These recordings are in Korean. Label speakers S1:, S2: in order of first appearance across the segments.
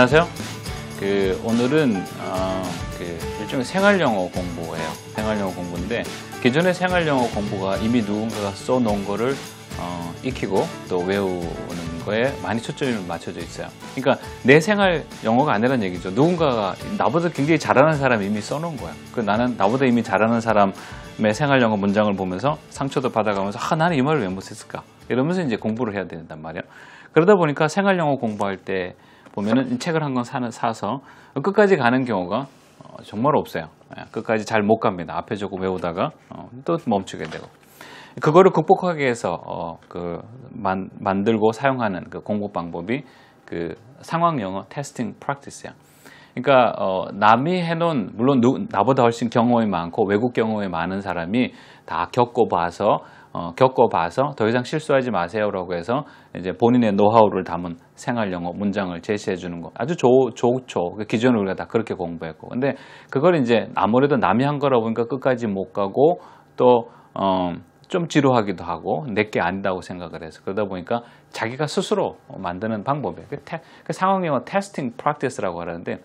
S1: 안녕하세요. 그 오늘은 어, 그 일종의 생활영어 공부예요. 생활영어 공부인데 기존의 생활영어 공부가 이미 누군가가 써놓은 거를 어, 익히고 또 외우는 거에 많이 초점이 맞춰져 있어요. 그러니까 내 생활 영어가 아니라는 얘기죠. 누군가가 나보다 굉장히 잘하는 사람이 이미 써놓은 거야. 그 나는 나보다 이미 잘하는 사람의 생활 영어 문장을 보면서 상처도 받아가면서 아 나는 이 말을 왜 못했을까 이러면서 이제 공부를 해야 된단 말이야. 그러다 보니까 생활 영어 공부할 때 보면은 책을 한 권 사서 끝까지 가는 경우가 어, 정말 없어요. 예, 끝까지 잘 못 갑니다. 앞에 조금 외우다가 어, 또 멈추게 되고. 그거를 극복하기 위해서 어, 그 만, 만들고 사용하는 그 공부 방법이 그 상황 영어 테스팅 프랙티스야. 그러니까 어, 남이 해놓은 물론 누, 나보다 훨씬 경험이 많고 외국 경험이 많은 사람이 다 겪어봐서 어, 겪어봐서 더 이상 실수하지 마세요라고 해서 이제 본인의 노하우를 담은 생활 영어 문장을 제시해 주는 거 아주 좋, 좋죠. 그 기존에 우리가 다 그렇게 공부했고 근데 그걸 이제 아무래도 남이 한 거라 보니까 끝까지 못 가고 또 어, 좀 지루하기도 하고 내게 안다고 생각을 해서 그러다 보니까 자기가 스스로 만드는 방법이에요. 그, 태, 그 상황 영어 테스팅 프랙티스라고 하는데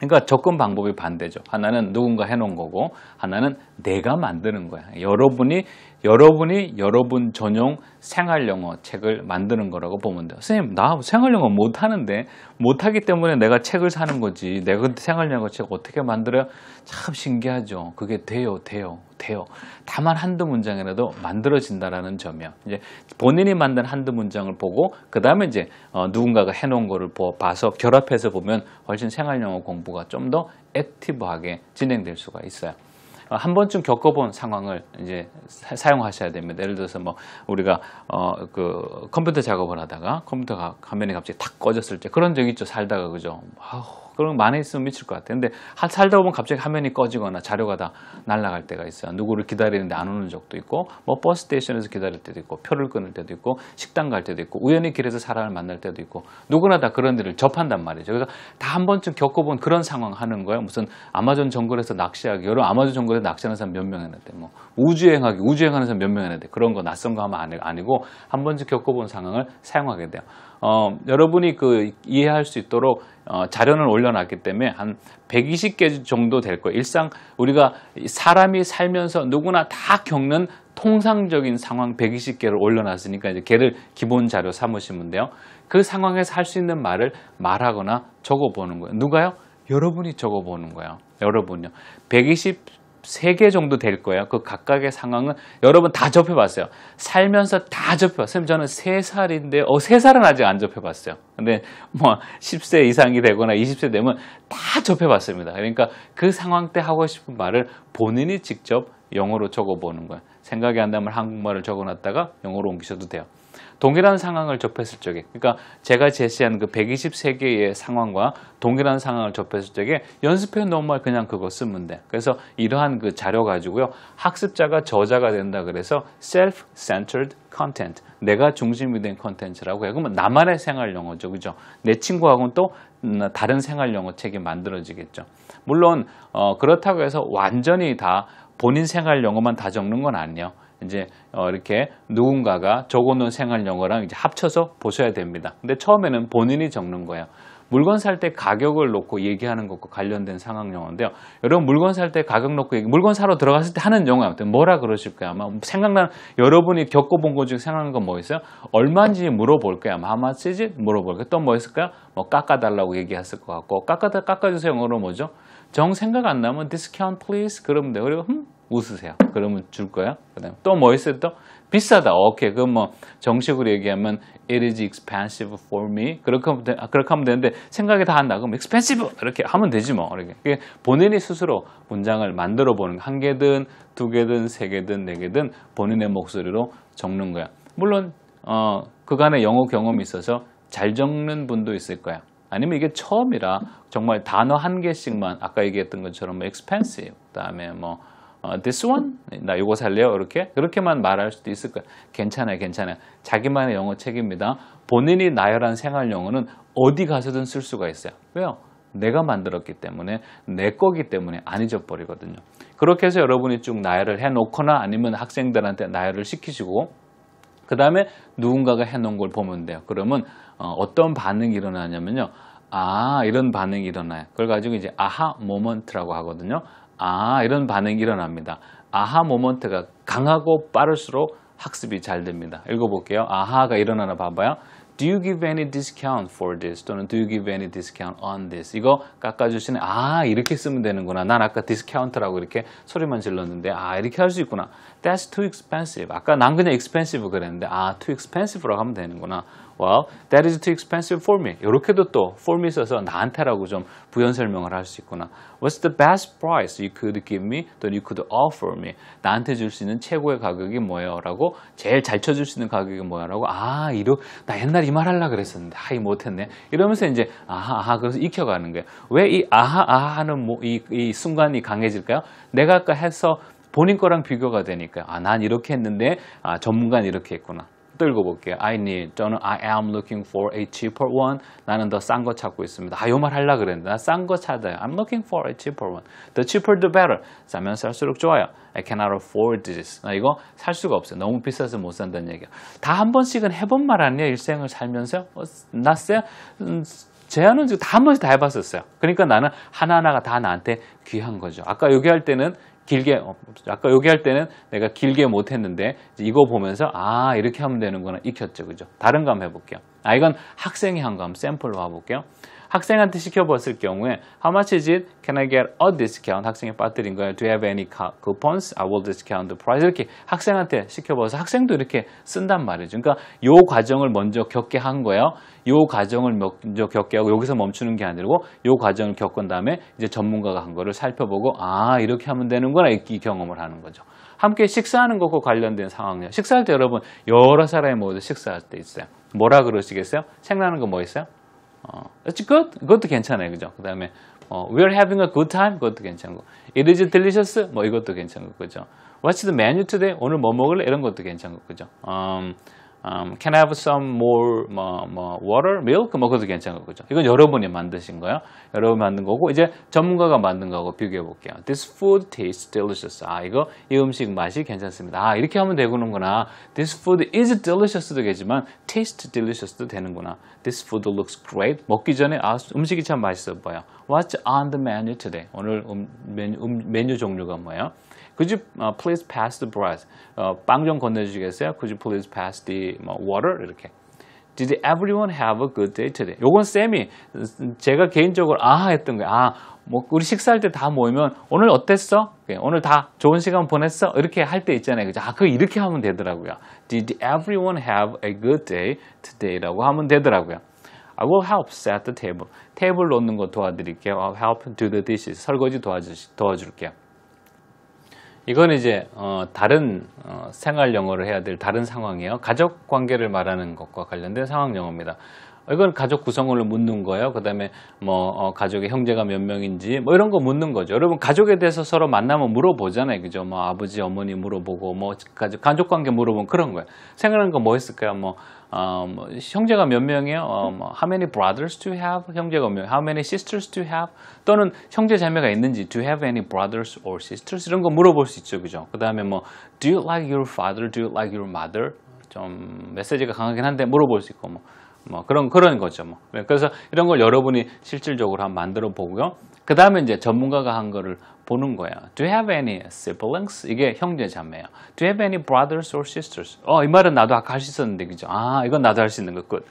S1: 그러니까 접근 방법이 반대죠. 하나는 누군가 해놓은 거고 하나는 내가 만드는 거야. 여러분이 여러분이 여러분 전용 생활영어 책을 만드는 거라고 보면 돼요. 선생님 나 생활영어 못하는데 못하기 때문에 내가 책을 사는 거지 내가 그 생활영어 책 어떻게 만들어요? 참 신기하죠. 그게 돼요 돼요 돼요. 다만 한두 문장이라도 만들어진다라는 점이요 이제 본인이 만든 한두 문장을 보고 그 다음에 이제 어, 누군가가 해놓은 거를 봐서 결합해서 보면 훨씬 생활영어 공부가 좀 더 액티브하게 진행될 수가 있어요. 어, 한 번쯤 겪어본 상황을 이제 사용하셔야 됩니다. 예를 들어서 뭐 우리가 어 그 컴퓨터 작업을 하다가 컴퓨터가 화면이 갑자기 탁 꺼졌을 때 그런 적 있죠. 살다가 그죠. 아우 그런 많이 있으면 미칠 것 같아요. 근데 살다 보면 갑자기 화면이 꺼지거나 자료가 다 날아갈 때가 있어요. 누구를 기다리는데 안 오는 적도 있고 뭐 버스 테이션에서 기다릴 때도 있고 표를 끊을 때도 있고 식당 갈 때도 있고 우연히 길에서 사람을 만날 때도 있고 누구나 다 그런 일을 접한단 말이죠. 그래서 다 한 번쯤 겪어본 그런 상황 하는 거예요. 무슨 아마존 정글에서 낚시하기 여러 아마존 정글에서 낚시하는 사람 몇명 했는데 뭐 우주여행하기 우주여행하는 사람 몇명 했는데 그런 거 낯선 거 하면 아니고 한 번쯤 겪어본 상황을 사용하게 돼요. 어, 여러분이 그 이해할 수 있도록 어, 자료는 올려놨기 때문에 한 120개 정도 될 거예요. 일상 우리가 사람이 살면서 누구나 다 겪는 통상적인 상황 120개를 올려놨으니까 이제 걔를 기본 자료 삼으시면 돼요. 그 상황에서 할 수 있는 말을 말하거나 적어보는 거예요. 누가요? 여러분이 적어보는 거예요. 여러분요. 120 3개 정도 될 거예요. 그 각각의 상황은 여러분 다 접해봤어요. 살면서 다 접해봤어요. 저는 3살인데, 어, 3살은 아직 안 접해봤어요. 근데 뭐 10세 이상이 되거나 20세 되면 다 접해봤습니다. 그러니까 그 상황 때 하고 싶은 말을 본인이 직접 영어로 적어보는 거예요. 생각이 안 나면 한국말을 적어놨다가 영어로 옮기셔도 돼요. 동일한 상황을 접했을 적에 그러니까 제가 제시한 그 123개의 상황과 동일한 상황을 접했을 적에 연습해 놓은 말 그냥 그거 쓰면 돼. 그래서 이러한 그 자료 가지고요. 학습자가 저자가 된다 그래서 self-centered content. 내가 중심이 된 컨텐츠라고 해요. 그러면 나만의 생활 영어죠. 그죠? 내 친구하고는 또 다른 생활 영어 책이 만들어지겠죠. 물론 어, 그렇다고 해서 완전히 다 본인 생활 영어만 다 적는 건 아니에요. 이제 어 이렇게 누군가가 적어놓은 생활 용어랑 이제 합쳐서 보셔야 됩니다. 근데 처음에는 본인이 적는 거예요. 물건 살 때 가격을 놓고 얘기하는 것과 관련된 상황 용어인데요 여러분 물건 살 때 가격 놓고 얘기, 물건 사러 들어갔을 때 하는 용어 아무튼 뭐라 그러실 거예요. 아마 생각나는 여러분이 겪어본 것 중에 생각나는 건 뭐 있어요? 얼마인지 물어볼 거예요. 아마 하마 쓰지 물어볼 거예요. 또 뭐 있을까요? 뭐 깎아달라고 얘기했을 것 같고 깎아 깎아주세요 영어로 뭐죠? 정 생각 안 나면 discount please 그러면 돼요. 그리고 흠 웃으세요. 그러면 줄 거야. 그다음 또 뭐 있어요? 또 비싸다. 오케이. 그럼 뭐 정식으로 얘기하면 it is expensive for me. 그렇게 하면, 되, 아, 그렇게 하면 되는데 생각이 다 안 나. 그럼 expensive 이렇게 하면 되지 뭐. 이렇게 본인이 스스로 문장을 만들어 보는 한 개든 두 개든 세 개든 네 개든 본인의 목소리로 적는 거야. 물론 어, 그간의 영어 경험이 있어서 잘 적는 분도 있을 거야. 아니면 이게 처음이라 정말 단어 한 개씩만 아까 얘기했던 것처럼 뭐 expensive 그다음에 뭐 어, this one? 나 요거 살래요? 이렇게 그렇게만 말할 수도 있을 거예 괜찮아요, 괜찮아요. 자기만의 영어 책입니다. 본인이 나열한 생활 영어는 어디 가서든 쓸 수가 있어요. 왜요? 내가 만들었기 때문에 내 거기 때문에 안 잊어버리거든요. 그렇게 해서 여러분이 쭉 나열을 해놓거나 아니면 학생들한테 나열을 시키시고 그 다음에 누군가가 해놓은 걸 보면 돼요. 그러면 어, 떤 반응이 일어나냐면요. 아 이런 반응이 일어나요. 그걸 가지고 이제 아하 모먼트라고 하거든요. 아 이런 반응이 일어납니다. 아하 모먼트가 강하고 빠를수록 학습이 잘 됩니다. 읽어볼게요. 아하가 일어나나 봐봐요. Do you give any discount for this? 또는 Do you give any discount on this? 이거 깎아주시는 아 이렇게 쓰면 되는구나. 난 아까 discount라고 이렇게 소리만 질렀는데 아 이렇게 할 수 있구나. That's too expensive. 아까 난 그냥 expensive 그랬는데 아 too expensive라고 하면 되는구나. Well, that is too expensive for me. 이렇게도 또 for me 써서 나한테라고 좀 부연 설명을 할 수 있구나. What's the best price you could give me? 또는 you could offer me. 나한테 줄 수 있는 최고의 가격이 뭐예요? 라고 제일 잘 쳐줄 수 있는 가격이 뭐예요 라고 아, 이러, 나 옛날 이말 하려 고 그랬었는데 하이 아, 못했네. 이러면서 이제 아하 아하 그래서 익혀가는 거예요. 왜 이 아하 아하 하는 뭐, 이, 이 순간이 강해질까요? 내가 아까 해서 본인 거랑 비교가 되니까 아, 난 이렇게 했는데 아, 전문가는 이렇게 했구나. 또 읽어볼게요. I need. 저는 I am looking for a cheaper one. 나는 더 싼 거 찾고 있습니다. 아, 요말 할라 그랬는데. 싼거 찾아요. I'm looking for a cheaper one. The cheaper the better. 싸면 살수록 좋아요. I cannot afford this. 나 이거 살 수가 없어요. 너무 비싸서 못 산다는 얘기야. 다 한 번씩은 해본 말 아니에요. 일생을 살면서. 어, 나 쎄, 음, 제안은 지금 다 한 번씩 다 해봤었어요. 그러니까 나는 하나하나가 다 나한테 귀한 거죠. 아까 여기 할 때는 길게 어, 아까 여기 할 때는 내가 길게 못했는데 이거 보면서 아 이렇게 하면 되는구나 익혔죠 그죠 다른 거 한번 해볼게요 아 이건 학생이 한거 한번 샘플로 와볼게요 학생한테 시켜봤을 경우에 How much is it? Can I get a discount? 학생이 빠뜨린 거예요. Do you have any coupons? I will discount the price. 이렇게 학생한테 시켜봐서 학생도 이렇게 쓴단 말이죠. 그러니까 요 과정을 먼저 겪게 한 거예요. 요 과정을 먼저 겪게 하고 여기서 멈추는 게 아니고 요 과정을 겪은 다음에 이제 전문가가 한 거를 살펴보고 아 이렇게 하면 되는구나 이 경험을 하는 거죠. 함께 식사하는 것과 관련된 상황이에요. 식사할 때 여러분 여러 사람이 모여서 식사할 때 있어요. 뭐라 그러시겠어요? 생각나는 거 뭐 있어요? 어, it's good. 그것도 괜찮아요. 그죠? 그 다음에 어, we're having a good time. 그것도 괜찮고. It is delicious. 뭐 이것도 괜찮고. 그죠? What's the menu today? 오늘 뭐 먹을래? 이런 것도 괜찮고. 그죠? Um, um, can I have some more 뭐, 뭐 water, milk 뭐 그것도 괜찮은 거죠. 이건 여러분이 만드신 거예요. 여러분이 만든 거고 이제 전문가가 만든 거하고 비교해 볼게요. This food tastes delicious. 아 이거 이 음식 맛이 괜찮습니다. 아 이렇게 하면 되는구나. This food is delicious도 되지만 taste delicious도 되는구나. This food looks great. 먹기 전에 아 음식이 참 맛있어 보여. What's on the menu today? 오늘 음, 메뉴, 음, 메뉴 종류가 뭐예요? Could you uh, please pass the bread? 어, 빵좀 건네주시겠어요? Could you please pass the 뭐, water? 이렇게. Did everyone have a good day today? 요건 쌤이 제가 개인적으로 아 했던 거예요. 아, 뭐 우리 식사할 때 다 모이면 오늘 어땠어? 오늘 다 좋은 시간 보냈어? 이렇게 할 때 있잖아요. 그죠? 아, 그 이렇게 하면 되더라고요. Did everyone have a good day today라고 하면 되더라고요. I will help set the table. 테이블 놓는 거 도와드릴게요. I'll help do the dishes. 설거지 도와주, 도와줄게요. 이건 이제 어, 다른 어, 생활 영어를 해야 될 다른 상황이에요. 가족 관계를 말하는 것과 관련된 상황 영어입니다. 이건 가족 구성원을 묻는 거예요. 그 다음에 뭐 어, 가족의 형제가 몇 명인지 뭐 이런 거 묻는 거죠. 여러분 가족에 대해서 서로 만나면 물어보잖아요. 그죠? 뭐 아버지 어머니 물어보고 뭐 가족, 관계 물어본 그런 거예요. 생각하는 거 뭐 했을까요? 뭐 um, 형제가 몇 명이에요? Um, how many brothers do you have? 형제가 몇 How many sisters do you have? 또는 형제 자매가 있는지 Do you have any brothers or sisters? 이런 거 물어볼 수 있죠, 그죠? 그 다음에 뭐 Do you like your father? Do you like your mother? 좀 메시지가 강하긴 한데 물어볼 수 있고 뭐뭐 그런 그런 거죠. 뭐. 네, 그래서 이런 걸 여러분이 실질적으로 한번 만들어 보고요. 그 다음에 이제 전문가가 한 거를 보는 거예요. Do you have any siblings? 이게 형제 자매예요. Do you have any brothers or sisters? 어, 이 말은 나도 아까 할수 있었는데 그죠? 아, 이건 나도 할 수 있는 거 끝.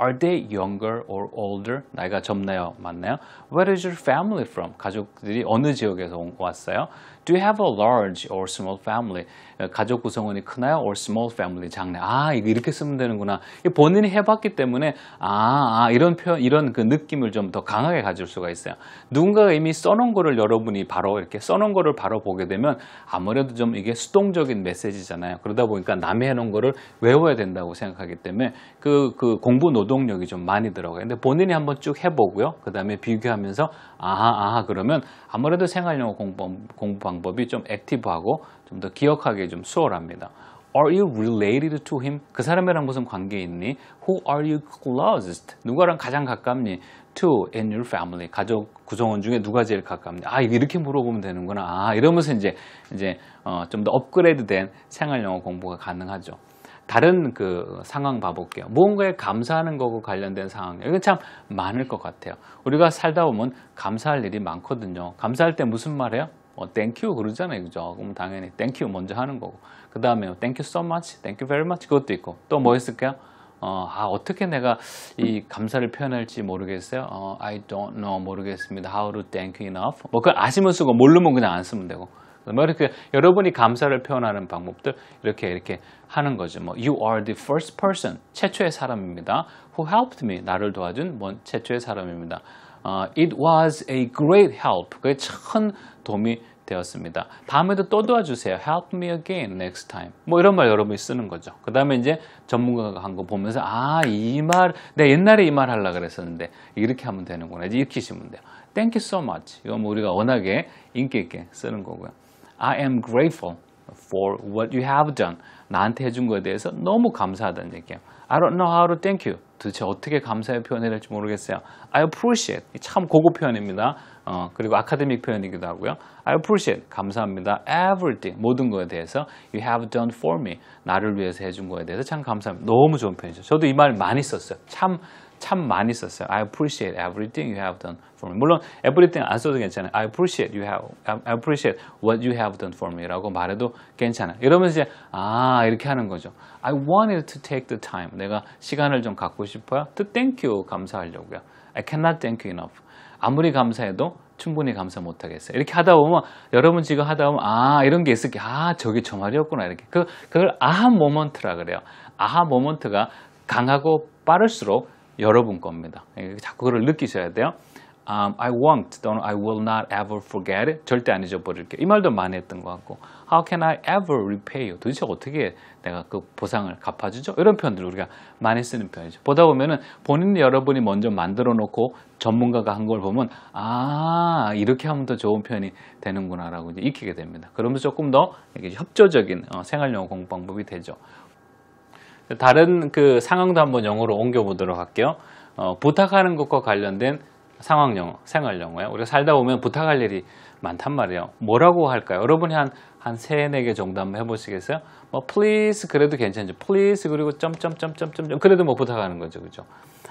S1: Are they younger or older? 나이가 젊나요? 맞나요? Where is your family from? 가족들이 어느 지역에서 왔어요? Do you have a large or small family? 어, 가족 구성원이 크나요? or small family 장래. 아, 이거 이렇게 쓰면 되는구나. 본인이 해봤기 때문에 아, 아 이런 표현, 이런 그 느낌을 좀 더 강하게 가질 수가 있어요. 누군가가 이미 써놓은 거를 여러분이 바로 이렇게 써놓은 거를 바로 보게 되면 아무래도 좀 이게 수동적인 메시지잖아요. 그러다 보니까 남이 해놓은 거를 외워야 된다고 생각하기 때문에 그, 그 공부 노동력이 좀 많이 들어가요. 근데 본인이 한번 쭉 해보고요. 그 다음에 비교하면서 아하, 아하 그러면 아무래도 생활용어 공부, 공부 방법이 좀 액티브하고 좀 더 기억하기 에좀 수월합니다. Are you related to him? 그 사람이랑 무슨 관계 있니? Who are you closest? 누가랑 가장 가깝니? To in your family. 가족 구성원 중에 누가 제일 가깝니? 아, 이렇게 물어보면 되는구나. 아, 이러면서 이제, 이제, 어, 좀더 업그레이드 된 생활 영어 공부가 가능하죠. 다른 그 상황 봐볼게요. 무언가에 감사하는 거고 관련된 상황. 이건 참 많을 것 같아요. 우리가 살다 보면 감사할 일이 많거든요. 감사할 때 무슨 말해요? 뭐 어, 땡큐 그러잖아요 그죠 그럼 당연히 땡큐 먼저 하는 거고 그 다음에 땡큐 so much 땡큐 very much 그것도 있고 또 뭐 있을까요 어, 아, 어떻게 내가 이 감사를 표현할지 모르겠어요. 어, I don't know 모르겠습니다. How to thank enough. 뭐 그걸 아시면 쓰고 모르면 그냥 안 쓰면 되고. 뭐 이렇게 여러분이 감사를 표현하는 방법들 이렇게 이렇게 하는 거죠. 뭐 you are the first person 최초의 사람입니다. Who helped me 나를 도와준 뭔 뭐, 최초의 사람입니다. 어, it was a great help. 그게 큰 도움이 되었습니다. 다음에도 또 도와주세요. Help me again next time. 뭐 이런 말 여러분이 쓰는 거죠. 그 다음에 이제 전문가가 한 거 보면서 아, 이 말, 내가 옛날에 이 말 하려고 그랬었는데 이렇게 하면 되는구나. 이제 익히시면 돼요. Thank you so much. 이건 뭐 우리가 워낙에 인기 있게 쓰는 거고요. I am grateful for what you have done. 나한테 해준 거에 대해서 너무 감사하다는 얘기예요. I don't know how to thank you. 도대체 어떻게 감사의 표현해야 될지 모르겠어요. I appreciate 참 고급 표현입니다. 어, 그리고 아카데믹 표현이기도 하고요. I appreciate 감사합니다. Everything 모든 것에 대해서 you have done for me 나를 위해서 해준 것에 대해서 참 감사합니다. 너무 좋은 표현이죠. 저도 이 말 많이 썼어요. 참참 많이 썼어요. I appreciate everything you have done for me. 물론 everything 안 써도 괜찮아요. I appreciate you have, I appreciate what you have done for me라고 말해도 괜찮아. 이러면서 이제 아 이렇게 하는 거죠. I wanted to take the time. 내가 시간을 좀 갖고 싶어요. To thank you 감사하려고요. I cannot thank you enough. 아무리 감사해도 충분히 감사 못하겠어요. 이렇게 하다 보면 여러분 지금 하다 보면 아 이런 게 있을 게아 저게 저 말이었구나 이렇게 그, 그걸 아하 모먼트라 그래요. 아하 모먼트가 강하고 빠를수록 여러분 겁니다. 예, 자꾸 그걸 느끼셔야 돼요. Um, I won't 또는 I will not ever forget it. 절대 안 잊어버릴게. 이 말도 많이 했던 것 같고 How can I ever repay you? 도대체 어떻게 내가 그 보상을 갚아주죠? 이런 표현들 우리가 많이 쓰는 표현이죠. 보다 보면 본인 여러분이 먼저 만들어 놓고 전문가가 한 걸 보면 아 이렇게 하면 더 좋은 표현이 되는구나라고 이제 익히게 됩니다. 그러면서 조금 더 협조적인 어, 생활 영어 공부 방법이 되죠. 다른 그 상황도 한번 영어로 옮겨보도록 할게요. 어, 부탁하는 것과 관련된 상황 영어, 생활 영어예요. 우리가 살다 보면 부탁할 일이 많단 말이에요. 뭐라고 할까요? 여러분이 한, 한 3, 4개 정도 한번 해보시겠어요? 뭐, please 그래도 괜찮죠. please 그리고 점점점점점 그래도 뭐 부탁하는 거죠. 그죠?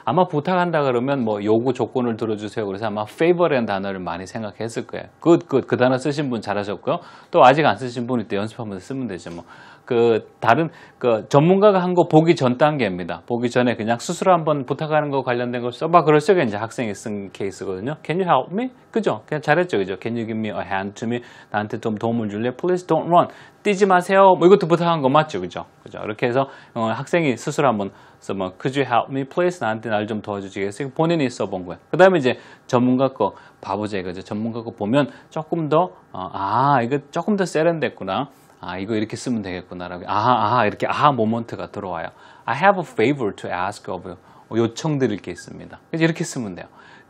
S1: 아마 부탁한다 그러면 뭐 요구 조건을 들어주세요. 그래서 아마 favor이라는 단어를 많이 생각했을 거예요. good, good. 그 단어 쓰신 분 잘하셨고요. 또 아직 안 쓰신 분 이때 연습 하면서 쓰면 되죠. 뭐그 다른 그 전문가가 한 거 보기 전 단계입니다. 보기 전에 그냥 스스로 한번 부탁하는 거 관련된 걸 써봐. 그럴 적에 이제 학생이 쓴 케이스거든요. Can you help me? 그죠? 그냥 잘했죠, 그죠? Can you give me a hand to me? 나한테 좀 도움을 줄래? Please don't run. 뛰지 마세요. 뭐 이것도 부탁한 거 맞죠, 그죠? 그죠? 이렇게 해서 어, 학생이 스스로 한번 써봐. 뭐, could you help me, please? 나한테 날 좀 도와주시겠어요? 본인이 써본 거예요. 그 다음에 이제 전문가 거 바보제 그죠? 전문가 거 보면 조금 더 어, 아 이거 조금 더 세련됐구나. 아, 이거 이렇게 쓰면 되겠구나라고. 아하, 아하, 이렇게 아하 모먼트가 들어와요. I have a favor to ask of you. 요청드릴 게 있습니다. 그래서 이렇게 쓰면 돼요.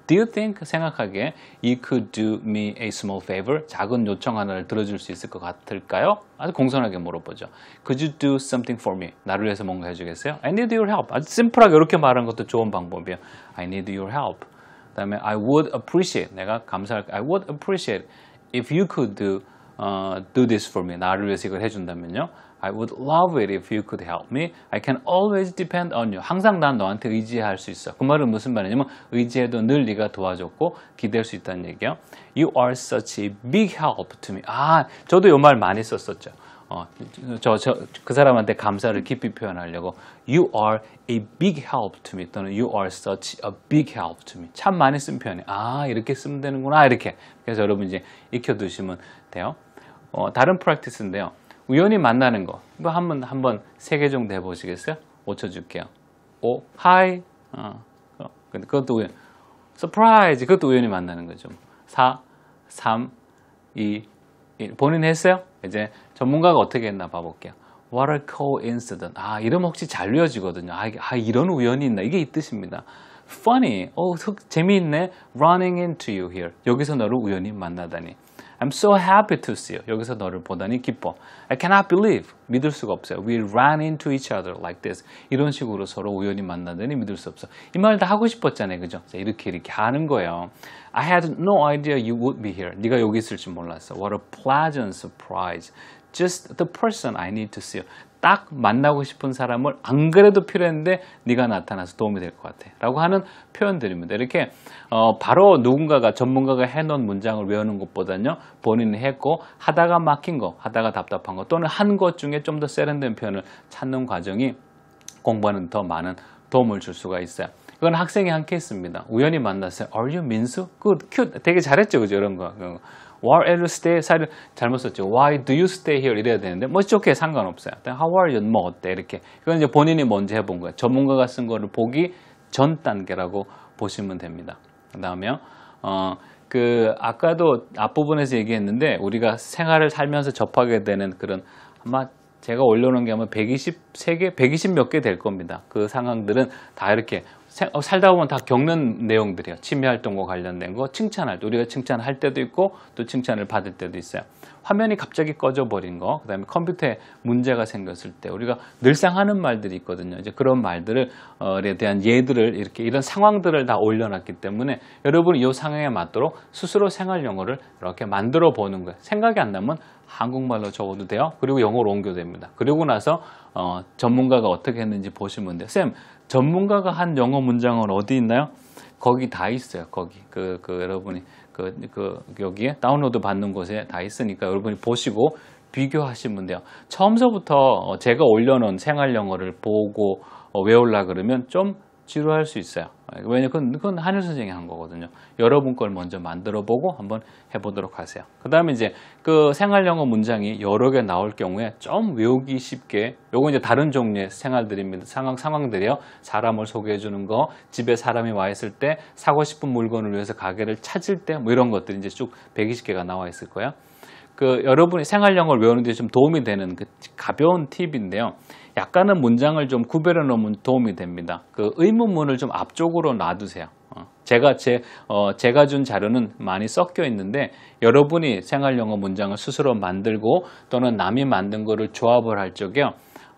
S1: Do you think, 생각하게에 you could do me a small favor? 작은 요청 하나를 들어줄 수 있을 것 같을까요? 아주 공손하게 물어보죠. Could you do something for me? 나를 위해서 뭔가 해주겠어요? I need your help. 아주 심플하게 이렇게 말하는 것도 좋은 방법이에요. I need your help. 그 다음에 I would appreciate. 내가 감사할, I would appreciate if you could do uh, do this for me. 나를 위해서 이걸 해준다면요. I would love it if you could help me. I can always depend on you. 항상 난 너한테 의지할 수 있어. 그 말은 무슨 말이냐면 의지해도 늘 네가 도와줬고 기댈 수 있다는 얘기예요. You are such a big help to me. 아, 저도 이 말 많이 썼었죠. 어, 저, 저, 그 사람한테 감사를 깊이 표현하려고 You are a big help to me 또는 You are such a big help to me 참 많이 쓴 표현이 아 이렇게 쓰면 되는구나 이렇게 그래서 여러분 이제 익혀두시면 같요 어, 다른 프랙티스인데요. 우연히 만나는 거. 이거 한번 한번 세 개 정도 해보시겠어요? 5초 줄게요. 오, 하이. 어, 어 그것도 우연. 서프라이즈. 그것도 우연히 만나는 거죠. 4, 3, 2, 1. 본인 했어요? 이제 전문가가 어떻게 했나 봐볼게요. What a coincidence. 아, 이름 혹시 잘 외워지거든요. 아, 아, 이런 우연이 있나. 이게 이 뜻입니다. Funny. 어, 재미있네. Running into you here. 여기서 너를 우연히 만나다니. I'm so happy to see you. 여기서 너를 보다니 기뻐. I cannot believe. 믿을 수가 없어요. We ran into each other like this. 이런 식으로 서로 우연히 만나더니 믿을 수 없어. 이말다 하고 싶었잖아요. 그죠? 이렇게 이렇게 하는 거예요. I had no idea you would be here. 네가 여기 있을 줄 몰랐어. What a pleasant surprise. Just the person I need to see. 딱 만나고 싶은 사람을 안 그래도 필요했는데 네가 나타나서 도움이 될 것 같아 라고 하는 표현들입니다. 이렇게 어 바로 누군가가 전문가가 해놓은 문장을 외우는 것보다는요 본인이 했고 하다가 막힌 거 하다가 답답한 거 또는 한 것 중에 좀 더 세련된 표현을 찾는 과정이 공부하는 더 많은 도움을 줄 수가 있어요. 그건 학생이 한 케이스입니다. 우연히 만났어요. Are you 민수? Good, cute. 되게 잘했죠, 그죠? 이런 거. Why are you stay? 사실 잘못 썼죠. Why do you stay here? 이래야 되는데 뭐 좋게 상관없어요. How are you? 뭐 어때? 이렇게 이건 이제 본인이 먼저 해본 거예요. 전문가가 쓴 거를 보기 전 단계라고 보시면 됩니다. 그다음에 어. 그 아까도 앞부분에서 얘기했는데 우리가 생활을 살면서 접하게 되는 그런 아마 제가 올려놓은 게 아마 1 2세개120 몇 개 될 겁니다. 그 상황들은 다 이렇게 어, 살다 보면 다 겪는 내용들이에요. 취미 활동과 관련된 거 칭찬할 때 우리가 칭찬할 때도 있고 또 칭찬을 받을 때도 있어요. 화면이 갑자기 꺼져 버린 거, 그다음에 컴퓨터에 문제가 생겼을 때 우리가 늘상 하는 말들이 있거든요. 이제 그런 말들을에 어, 대한 예들을 이렇게 이런 상황들을 다 올려놨기 때문에 여러분이 상황에 맞도록 스스로 생활 영어를 이렇게 만들어 보는 거예요. 생각이 안 나면 한국말로 적어도 돼요. 그리고 영어로 옮겨됩니다. 도 그리고 나서 어, 전문가가 어떻게 했는지 보시면 돼요. 쌤, 전문가가 한 영어 문장은 어디 있나요? 거기 다 있어요. 거기 그, 그 여러분이 그, 그 여기에 다운로드 받는 곳에 다 있으니까 여러분이 보시고 비교하시면 돼요. 처음서부터 어, 제가 올려놓은 생활 영어를 보고 어, 외울라 그러면 좀 지루할 수 있어요. 왜냐면 그건, 그건 한일 선생이 한 거거든요. 여러분 걸 먼저 만들어 보고 한번 해보도록 하세요. 그 다음에 이제 그 생활 영어 문장이 여러 개 나올 경우에 좀 외우기 쉽게 요거 이제 다른 종류의 생활들입니다. 상황, 상황들이요. 사람을 소개해 주는 거, 집에 사람이 와 있을 때 사고 싶은 물건을 위해서 가게를 찾을 때 뭐 이런 것들이 이제 쭉 120개가 나와 있을 거예요. 그 여러분이 생활 영어를 외우는 데좀 도움이 되는 그 가벼운 팁인데요. 약간은 문장을 좀 구별해 놓으면 도움이 됩니다. 그 의문문을 좀 앞쪽으로 놔두세요. 어, 제가 제 어, 제가 준 자료는 많이 섞여 있는데 여러분이 생활 영어 문장을 스스로 만들고 또는 남이 만든 거를 조합을 할 적에요.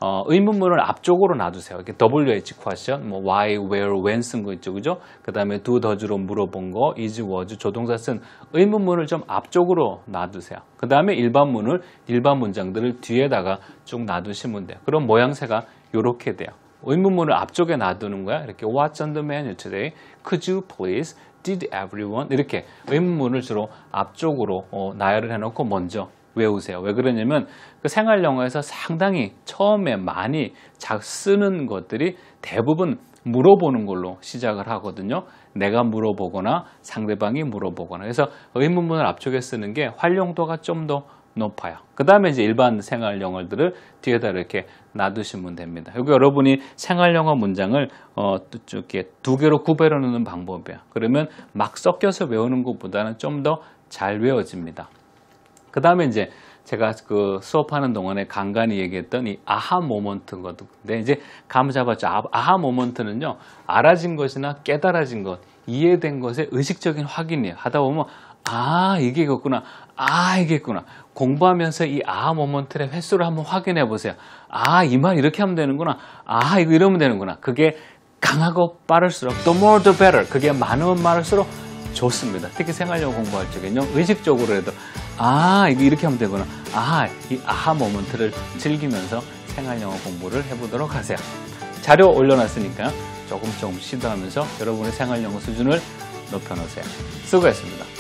S1: 어, 의문문을 앞쪽으로 놔두세요. 이렇게 WH q 션뭐 why, where, when 쓴 거 있죠, 그죠? 그 다음에 do, does로 물어본 거, is, was, 조동사 쓴 의문문을 좀 앞쪽으로 놔두세요. 그 다음에 일반문을 일반 문장들을 뒤에다가 쭉 놔두시면 돼요. 그럼 모양새가 이렇게 돼요. 의문문을 앞쪽에 놔두는 거야. 이렇게 What's on the menu today? Could you please? Did everyone? 이렇게 의문문을 주로 앞쪽으로 어, 나열을 해놓고 먼저 외우세요. 왜 그러냐면 그 생활 영어에서 상당히 처음에 많이 작 쓰는 것들이 대부분 물어보는 걸로 시작을 하거든요. 내가 물어보거나 상대방이 물어보거나 그래서 의문문을 앞쪽에 쓰는 게 활용도가 좀 더 높아요. 그 다음에 이제 일반 생활 영어들을 뒤에다 이렇게 놔두시면 됩니다. 여기 여러분이 생활 영어 문장을 어, 이렇게 두 개로 구별해 놓는 방법이에요 그러면 막 섞여서 외우는 것보다는 좀 더 잘 외워집니다. 그 다음에 이제 제가 그 수업하는 동안에 간간히 얘기했던 이 아하 모먼트인 것도 근데 이제 감 잡았죠. 아, 아하 모먼트는요. 알아진 것이나 깨달아진 것, 이해된 것의 의식적인 확인이에요. 하다 보면 아 이게 이거구나. 아 이게 있구나. 공부하면서 이 아하 모먼트의 횟수를 한번 확인해 보세요. 아 이 말 이렇게 하면 되는구나. 아 이거 이러면 되는구나. 그게 강하고 빠를수록 the more the better. 그게 많으면 많을수록 좋습니다. 특히 생활용 공부할 적에는 의식적으로 해도 아, 이렇게 하면 되구나. 아이 아하 모먼트를 즐기면서 생활영어 공부를 해보도록 하세요. 자료 올려놨으니까 조금 조금 시도하면서 여러분의 생활영어 수준을 높여놓으세요. 수고했습니다.